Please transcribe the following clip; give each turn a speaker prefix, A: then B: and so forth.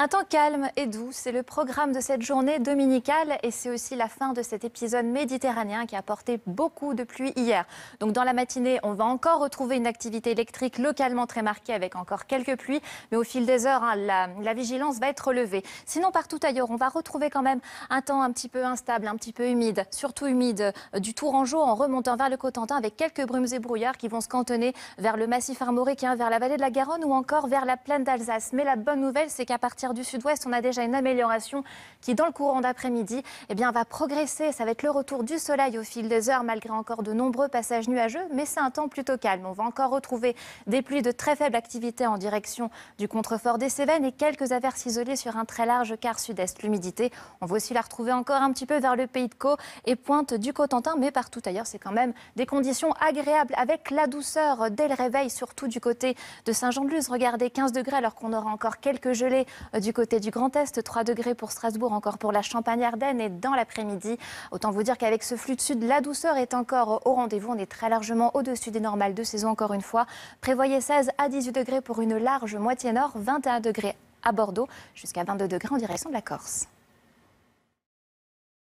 A: Un temps calme et doux, c'est le programme de cette journée dominicale et c'est aussi la fin de cet épisode méditerranéen qui a apporté beaucoup de pluie hier. Donc dans la matinée, on va encore retrouver une activité électrique localement très marquée avec encore quelques pluies, mais au fil des heures, hein, la, vigilance va être relevée. Sinon, partout ailleurs, on va retrouver quand même un temps un petit peu instable, un petit peu humide, surtout humide euh, du Tourangeau en remontant vers le Cotentin avec quelques brumes et brouillards qui vont se cantonner vers le massif armoricain, vers la vallée de la Garonne ou encore vers la plaine d'Alsace. Mais la bonne nouvelle, c'est qu'à partir du sud-ouest, on a déjà une amélioration qui, dans le courant d'après-midi, eh bien, va progresser. Ça va être le retour du soleil au fil des heures, malgré encore de nombreux passages nuageux, mais c'est un temps plutôt calme. On va encore retrouver des pluies de très faible activité en direction du contrefort des Cévennes et quelques averses isolées sur un très large quart sud-est. L'humidité, on va aussi la retrouver encore un petit peu vers le pays de Caux et pointe du Cotentin, mais partout ailleurs, c'est quand même des conditions agréables avec la douceur dès le réveil, surtout du côté de Saint-Jean-de-Luz. Regardez, 15 degrés alors qu'on aura encore quelques gelées euh, du côté du Grand Est, 3 degrés pour Strasbourg, encore pour la Champagne-Ardenne et dans l'après-midi. Autant vous dire qu'avec ce flux de sud, la douceur est encore au rendez-vous. On est très largement au-dessus des normales de saison encore une fois. Prévoyez 16 à 18 degrés pour une large moitié nord, 21 degrés à Bordeaux, jusqu'à 22 degrés en direction de la Corse.